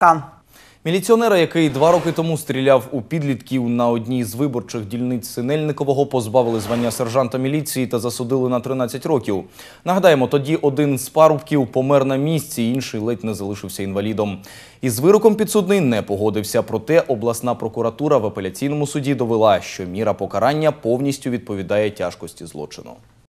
Кан. Міліціонера, який два роки тому стріляв у підлітків на одній з виборчих дільниць Синельникового, позбавили звання сержанта міліції та засудили на 13 років. Нагадаємо, тоді один з парубків помер на місці, інший ледь не залишився інвалідом. Із вироком підсудний не погодився. Проте обласна прокуратура в апеляційному суді довела, що міра покарання повністю відповідає тяжкості злочину.